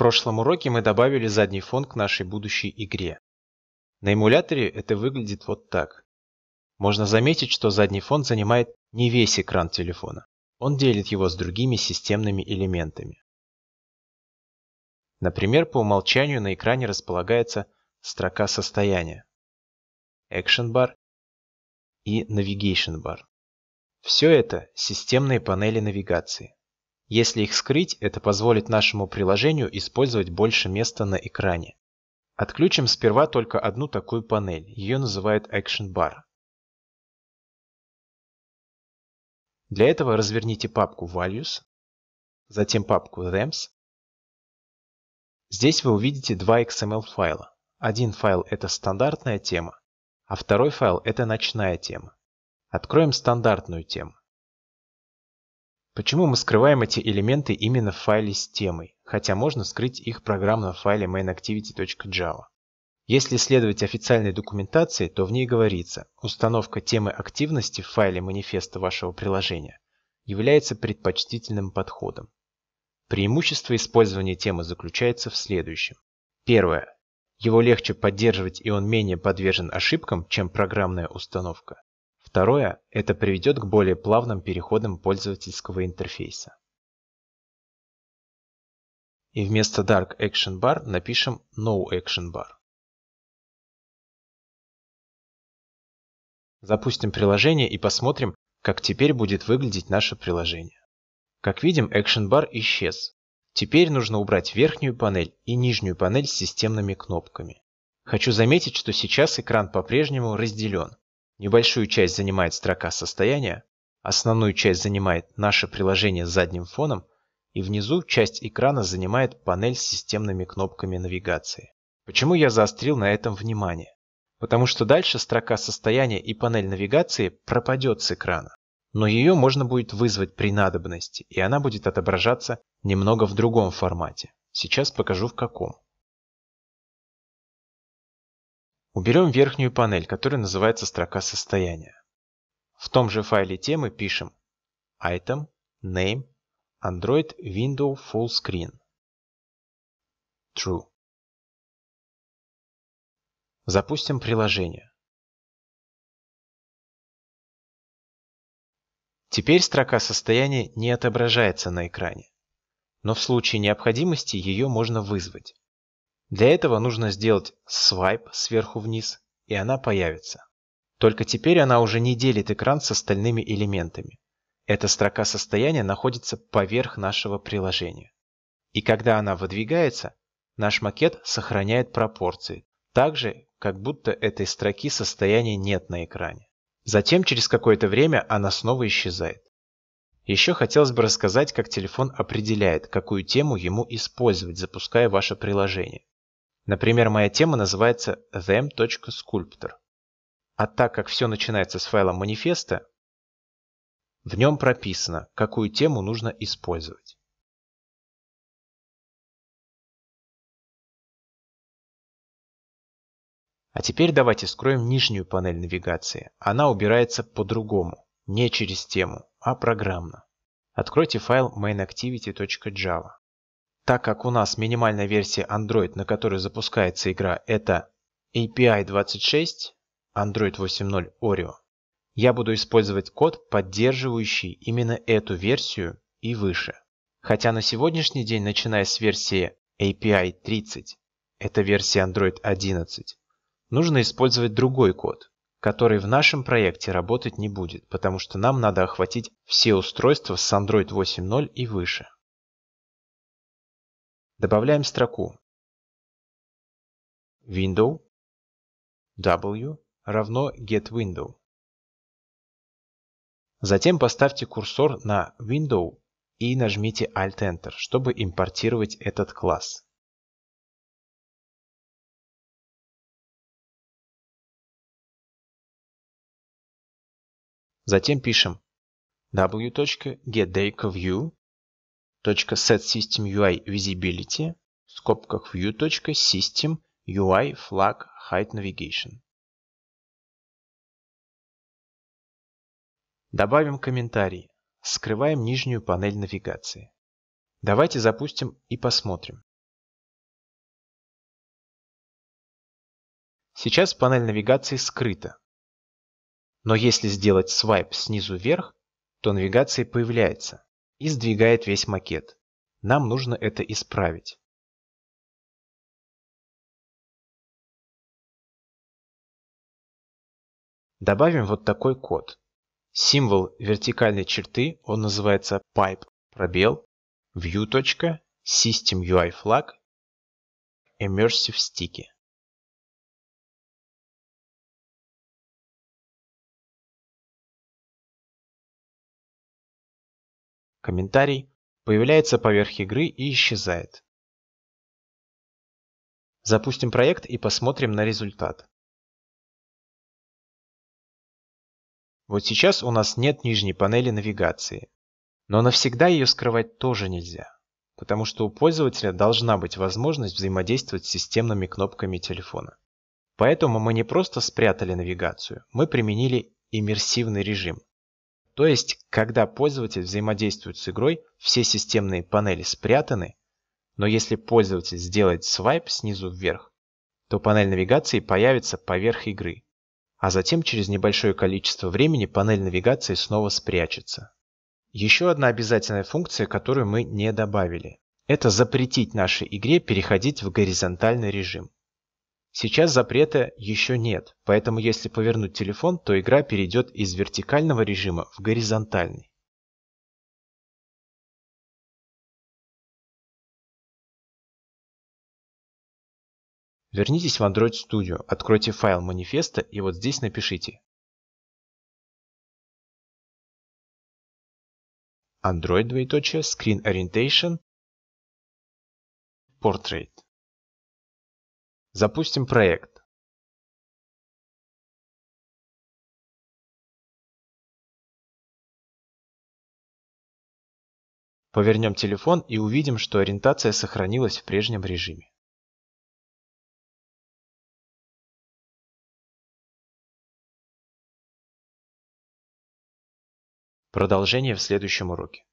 прошлом уроке мы добавили задний фон к нашей будущей игре. На эмуляторе это выглядит вот так. Можно заметить, что задний фон занимает не весь экран телефона. Он делит его с другими системными элементами. Например, по умолчанию на экране располагается строка состояния, Action Bar и Navigation Bar. Все это системные панели навигации. Если их скрыть, это позволит нашему приложению использовать больше места на экране. Отключим сперва только одну такую панель, ее называют Action Bar. Для этого разверните папку Values, затем папку Themes. Здесь вы увидите два XML файла. Один файл – это стандартная тема, а второй файл – это ночная тема. Откроем стандартную тему. Почему мы скрываем эти элементы именно в файле с темой, хотя можно скрыть их программно в файле mainActivity.java? Если следовать официальной документации, то в ней говорится, установка темы активности в файле манифеста вашего приложения является предпочтительным подходом. Преимущество использования темы заключается в следующем. Первое. Его легче поддерживать и он менее подвержен ошибкам, чем программная установка. Второе – это приведет к более плавным переходам пользовательского интерфейса. И вместо Dark Action Bar напишем No Action Bar. Запустим приложение и посмотрим, как теперь будет выглядеть наше приложение. Как видим, Action Bar исчез. Теперь нужно убрать верхнюю панель и нижнюю панель с системными кнопками. Хочу заметить, что сейчас экран по-прежнему разделен, Небольшую часть занимает строка состояния, основную часть занимает наше приложение с задним фоном, и внизу часть экрана занимает панель с системными кнопками навигации. Почему я заострил на этом внимание? Потому что дальше строка состояния и панель навигации пропадет с экрана. Но ее можно будет вызвать при надобности, и она будет отображаться немного в другом формате. Сейчас покажу в каком. Уберем верхнюю панель, которая называется строка состояния. В том же файле темы пишем Item, Name, Android Window Full Screen. True. Запустим приложение. Теперь строка состояния не отображается на экране, но в случае необходимости ее можно вызвать. Для этого нужно сделать свайп сверху вниз, и она появится. Только теперь она уже не делит экран с остальными элементами. Эта строка состояния находится поверх нашего приложения. И когда она выдвигается, наш макет сохраняет пропорции, так же, как будто этой строки состояния нет на экране. Затем через какое-то время она снова исчезает. Еще хотелось бы рассказать, как телефон определяет, какую тему ему использовать, запуская ваше приложение. Например, моя тема называется them.sculptor. А так как все начинается с файла манифеста, в нем прописано, какую тему нужно использовать. А теперь давайте скроем нижнюю панель навигации. Она убирается по-другому, не через тему, а программно. Откройте файл mainactivity.java. Так как у нас минимальная версия Android, на которой запускается игра, это API 26, Android 8.0 Oreo, я буду использовать код, поддерживающий именно эту версию и выше. Хотя на сегодняшний день, начиная с версии API 30, это версия Android 11, нужно использовать другой код, который в нашем проекте работать не будет, потому что нам надо охватить все устройства с Android 8.0 и выше. Добавляем строку window w равно get window. Затем поставьте курсор на window и нажмите Alt-Enter, чтобы импортировать этот класс. Затем пишем w.getDataView .setSystemUI Visibility в скобках view.systemui flag height navigation. Добавим комментарий. Скрываем нижнюю панель навигации. Давайте запустим и посмотрим. Сейчас панель навигации скрыта. Но если сделать свайп снизу вверх, то навигация появляется и сдвигает весь макет. Нам нужно это исправить. Добавим вот такой код. Символ вертикальной черты, он называется pipe пробел view.systemUIFlag immersive sticky. комментарий, появляется поверх игры и исчезает. Запустим проект и посмотрим на результат. Вот сейчас у нас нет нижней панели навигации. Но навсегда ее скрывать тоже нельзя, потому что у пользователя должна быть возможность взаимодействовать с системными кнопками телефона. Поэтому мы не просто спрятали навигацию, мы применили иммерсивный режим – то есть, когда пользователь взаимодействует с игрой, все системные панели спрятаны, но если пользователь сделает свайп снизу вверх, то панель навигации появится поверх игры, а затем через небольшое количество времени панель навигации снова спрячется. Еще одна обязательная функция, которую мы не добавили, это запретить нашей игре переходить в горизонтальный режим. Сейчас запрета еще нет, поэтому если повернуть телефон, то игра перейдет из вертикального режима в горизонтальный. Вернитесь в Android Studio, откройте файл манифеста и вот здесь напишите Android двоеточие Screen Orientation Portrait. Запустим проект Повернем телефон и увидим, что ориентация сохранилась в прежнем режиме. Продолжение в следующем уроке.